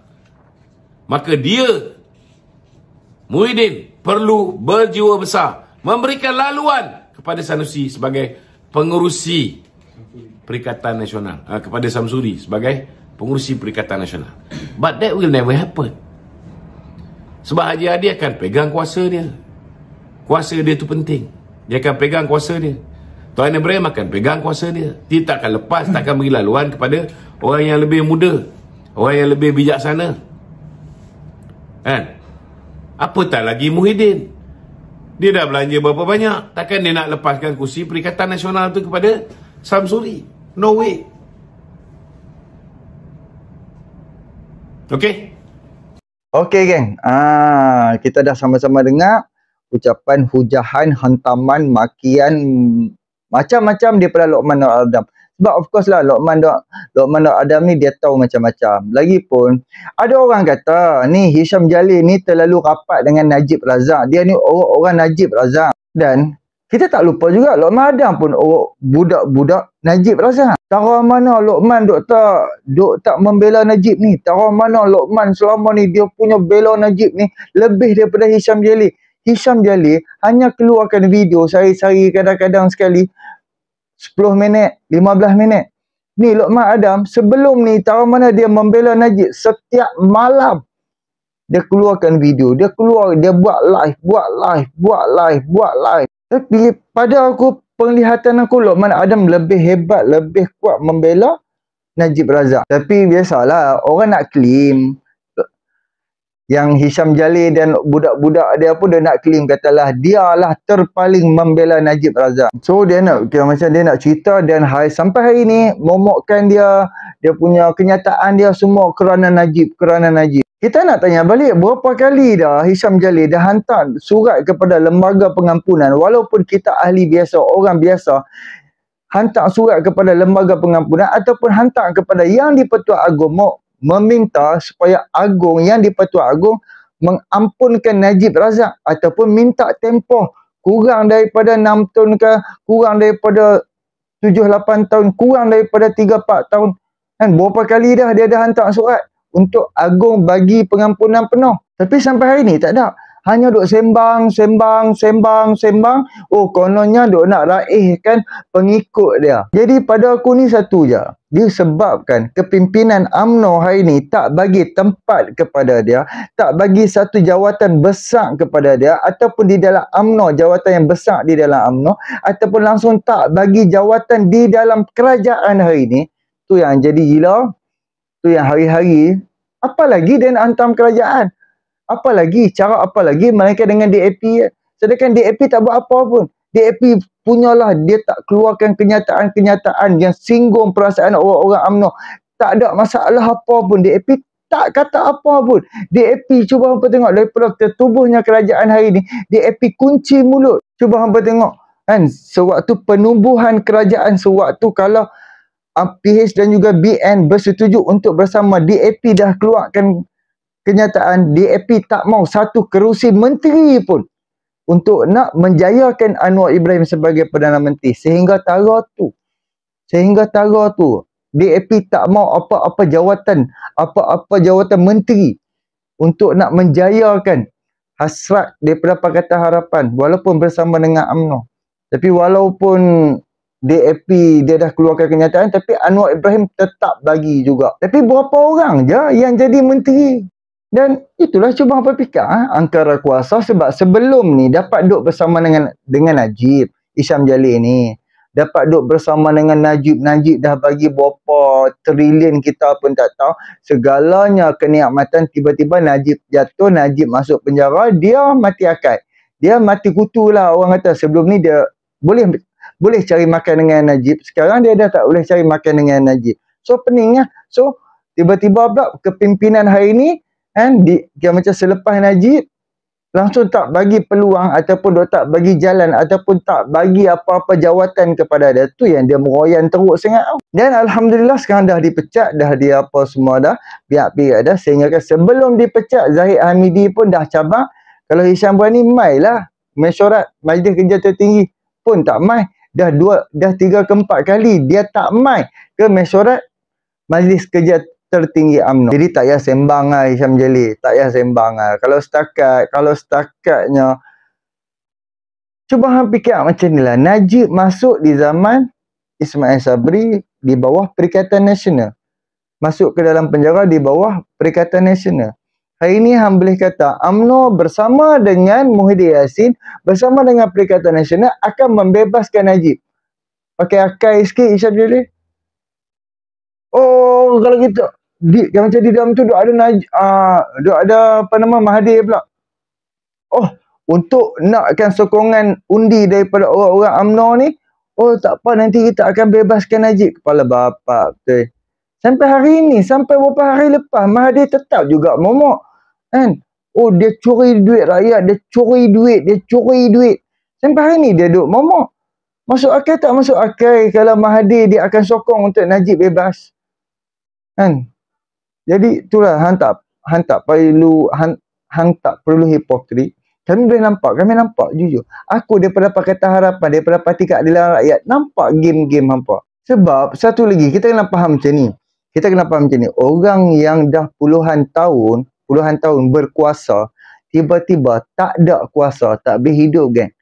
Maka dia, Muhyiddin, perlu berjiwa besar memberikan laluan kepada Sanusi sebagai pengurusi Perikatan Nasional. Uh, kepada Samsuri sebagai pengurusi Perikatan Nasional. But that will never happen. Sebab Haji Adi akan pegang kuasa dia. Kuasa dia tu penting. Dia akan pegang kuasa dia. Tuan Ibrahim akan pegang kuasa dia. Dia tak akan lepas, tak akan beri laluan kepada orang yang lebih muda. Orang yang lebih bijaksana. Kan? Apa tak lagi Muhyiddin? Dia dah belanja berapa banyak. Takkan dia nak lepaskan kursi Perikatan Nasional tu kepada Samsuri? No way. Okay? Okay, geng. Ah, kita dah sama-sama dengar ucapan hujahan, hantaman, makian, macam-macam daripada Luqman Al-Adam. al adam sebab of course lah Lokman dok Lokman dok Adam ni dia tahu macam-macam. Lagipun ada orang kata ni Hisham Jalil ni terlalu rapat dengan Najib Razak. Dia ni orang-orang Najib Razak dan kita tak lupa juga Lokman Adam pun orang budak-budak Najib Razak. tak orang mana Lokman dok tak dok tak membela Najib ni. tak orang mana Lokman selama ni dia punya bela Najib ni lebih daripada Hisham Jalil. Hisham Jalil hanya keluarkan video sehari-hari kadang-kadang sekali 10 minit, 15 minit. Ni Luqman Adam sebelum ni tahu mana dia membela Najib setiap malam dia keluarkan video, dia keluar, dia buat live, buat live, buat live, buat live. Tapi pada aku penglihatan aku Luqman Adam lebih hebat, lebih kuat membela Najib Razak. Tapi biasalah orang nak claim, yang Hisham Jali dan budak-budak dia pun dia nak claim katalah dia lah terpaling membela Najib Razak. So dia nak kira macam dia nak cerita dan hari, sampai hari ni momokkan dia dia punya kenyataan dia semua kerana Najib, kerana Najib. Kita nak tanya balik berapa kali dah Hisham Jali dah hantar surat kepada lembaga pengampunan walaupun kita ahli biasa, orang biasa hantar surat kepada lembaga pengampunan ataupun hantar kepada yang di Pertua agomo meminta supaya agung yang dipertua agung mengampunkan Najib Razak ataupun minta tempoh kurang daripada 6 tahun ke kurang daripada 7-8 tahun kurang daripada 3-4 tahun kan berapa kali dah dia dah hantar surat untuk agung bagi pengampunan penuh tapi sampai hari ni tak ada hanya duk sembang, sembang, sembang, sembang. Oh, kononnya duk nak raihkan pengikut dia. Jadi pada aku ni satu je disebabkan kepimpinan UMNO hari ini tak bagi tempat kepada dia, tak bagi satu jawatan besar kepada dia ataupun di dalam UMNO, jawatan yang besar di dalam UMNO ataupun langsung tak bagi jawatan di dalam kerajaan hari ini tu yang jadi gila, tu yang hari-hari apa lagi dan antam kerajaan apa lagi, cara apa lagi, mereka dengan DAP sedangkan DAP tak buat apa pun DAP punyalah dia tak keluarkan kenyataan-kenyataan yang singgung perasaan orang-orang UMNO. Tak ada masalah apa pun DAP tak kata apa pun. DAP cuba hampa tengok daripada tertubuhnya kerajaan hari ini, DAP kunci mulut. Cuba hampa tengok kan sewaktu penubuhan kerajaan sewaktu kalau PH dan juga BN bersetuju untuk bersama DAP dah keluarkan kenyataan DAP tak mau satu kerusi menteri pun untuk nak menjayakan Anwar Ibrahim sebagai Perdana Menteri sehingga tara tu sehingga tara tu DAP tak mau apa-apa jawatan apa-apa jawatan menteri untuk nak menjayakan hasrat daripada Pakatan Harapan walaupun bersama dengan UMNO tapi walaupun DAP dia dah keluarkan kenyataan tapi Anwar Ibrahim tetap bagi juga tapi berapa orang je yang jadi menteri dan itulah cuba apa pika ha? angkara kuasa sebab sebelum ni dapat duduk bersama dengan dengan Najib Isam Jalil ni. Dapat duduk bersama dengan Najib. Najib dah bagi berapa trilion kita pun tak tahu. Segalanya kenikmatan tiba-tiba Najib jatuh, Najib masuk penjara, dia mati akal. Dia mati kutu lah orang kata sebelum ni dia boleh boleh cari makan dengan Najib. Sekarang dia dah tak boleh cari makan dengan Najib. So pening lah. So tiba-tiba pula kepimpinan hari ni kan di kira macam selepas Najib langsung tak bagi peluang ataupun dia tak bagi jalan ataupun tak bagi apa-apa jawatan kepada dia tu yang dia meroyan teruk sangat tau. Dan alhamdulillah sekarang dah dipecat dah dia apa semua dah pihak pihak dah sehingga kan sebelum dipecat Zahid Hamidi pun dah cabar kalau Hisham Buani mai lah mesyuarat majlis kerja tertinggi pun tak mai dah dua dah tiga ke empat kali dia tak mai ke mesyuarat majlis kerja tertinggi amno Jadi tak payah sembang lah Hisham Jeli. Tak payah sembang lah. Kalau setakat, kalau setakatnya. Cuba hang fikir lah macam ni lah. Najib masuk di zaman Ismail Sabri di bawah Perikatan Nasional. Masuk ke dalam penjara di bawah Perikatan Nasional. Hari ini hang boleh kata UMNO bersama dengan Muhyiddin Yassin, bersama dengan Perikatan Nasional akan membebaskan Najib. Pakai akai sikit Hisham Jeli. Oh, kalau gitu, di, yang macam di dalam tu dia ada naj, uh, ada apa nama Mahathir pula. Oh, untuk nakkan sokongan undi daripada orang-orang UMNO ni, oh tak apa nanti kita akan bebaskan Najib kepala bapa betul. Sampai hari ini, sampai beberapa hari lepas Mahathir tetap juga momok. Kan? Oh, dia curi duit rakyat, dia curi duit, dia curi duit. Sampai hari ni dia duduk momok. Masuk akal tak masuk akal kalau Mahathir dia akan sokong untuk Najib bebas. Kan? Jadi itulah hang tak hang tak perlu hang, hang tak perlu hipokri. Kami boleh nampak, kami nampak jujur. Aku daripada pakai kata harapan, daripada dapat di adalah rakyat, nampak game-game hampa. Sebab satu lagi, kita kena faham macam ni. Kita kena faham macam ni. Orang yang dah puluhan tahun, puluhan tahun berkuasa, tiba-tiba tak ada kuasa, tak boleh hidup geng.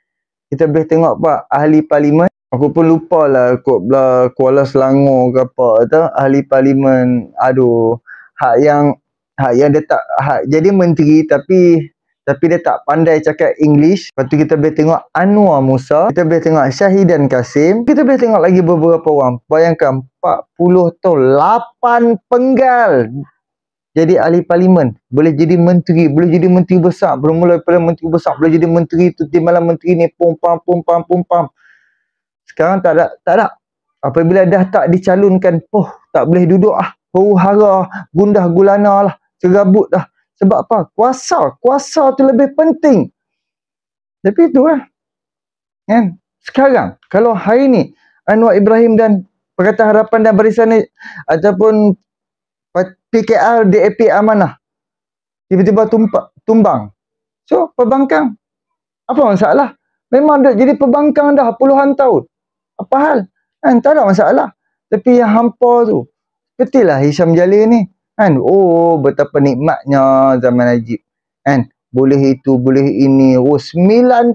Kita boleh tengok pak ahli parlimen. Aku pun lupa lah kot lah, Kuala Selangor ke apa tu. Ahli parlimen, aduh hak yang hak yang dia tak hak jadi menteri tapi tapi dia tak pandai cakap English. Lepas tu kita boleh tengok Anwar Musa. Kita boleh tengok Syahidan Kasim. Kita boleh tengok lagi beberapa orang. Bayangkan 40 tu 8 penggal. Jadi ahli parlimen. Boleh jadi menteri. Boleh jadi menteri besar. Bermula daripada menteri besar. Boleh jadi menteri. tu, Tuti malam menteri ni. Pum, pam, pum, pam, pum, pam. Sekarang tak ada. Tak ada. Apabila dah tak dicalonkan. Poh, tak boleh duduk ah huru-hara, gundah gulana lah, cerabut lah. Sebab apa? Kuasa. Kuasa tu lebih penting. Tapi tu lah. Kan? Sekarang, kalau hari ni, Anwar Ibrahim dan Perkataan Harapan dan Barisan ni, ataupun PKR, DAP, Amanah, tiba-tiba tumbang. So, pembangkang. Apa masalah? Memang dah jadi pembangkang dah puluhan tahun. Apa hal? Kan, tak ada masalah. Tapi yang hampa tu, Betul lah Hisham Jalil ni. Kan? Oh, betapa nikmatnya zaman Najib. Kan? Boleh itu, boleh ini. Oh, 9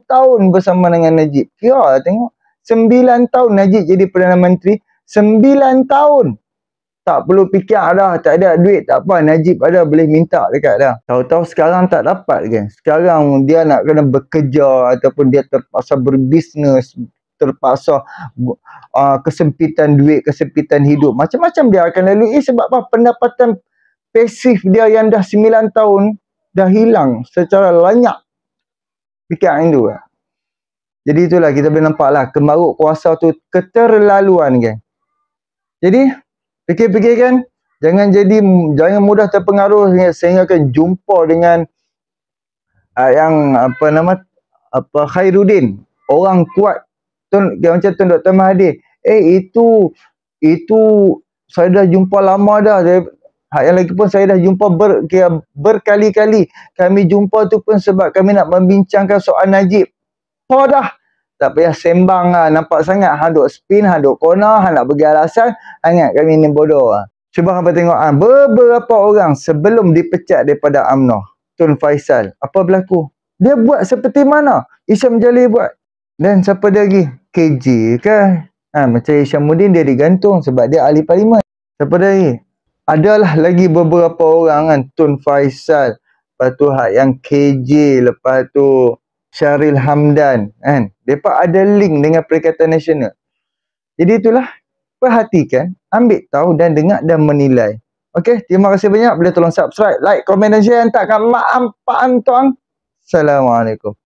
tahun bersama dengan Najib. Kira ya, lah tengok. 9 tahun Najib jadi Perdana Menteri. 9 tahun. Tak perlu fikir ah, dah, tak ada duit, tak apa. Najib ada, boleh minta dekat dah. Tahu-tahu sekarang tak dapat kan. Sekarang dia nak kena bekerja ataupun dia terpaksa berbisnes terpaksa uh, kesempitan duit, kesempitan hidup. Macam-macam dia akan lalui sebab apa? Pendapatan pasif dia yang dah 9 tahun dah hilang secara lanyak. Fikir itu. Jadi itulah kita boleh lah kemaruk kuasa tu keterlaluan kan. Jadi fikir-fikir kan jangan jadi jangan mudah terpengaruh sehingga kan jumpa dengan uh, yang apa nama apa Khairuddin orang kuat Tun, macam Tun Dr. Mahathir. Eh itu, itu saya dah jumpa lama dah. Saya, yang lagi pun saya dah jumpa ber, berkali-kali. Kami jumpa tu pun sebab kami nak membincangkan soal Najib. Apa dah? Tak payah sembang lah. Nampak sangat. Han duk spin, han duk corner, han nak bagi alasan. Ingat kami ni bodoh lah. Cuba apa tengok ha. Beberapa orang sebelum dipecat daripada Amno Tun Faisal. Apa berlaku? Dia buat seperti mana? Isyam jali buat. Dan siapa dia lagi? KJ ke ha, macam Isyamuddin dia digantung sebab dia ahli parlimen siapa dari adalah lagi beberapa orang kan Tun Faisal lepas tu yang KJ lepas tu Syaril Hamdan kan mereka ada link dengan Perikatan Nasional jadi itulah perhatikan ambil tahu dan dengar dan menilai Okey, terima kasih banyak boleh tolong subscribe like komen dan share hantarkan mak ampak antuang Assalamualaikum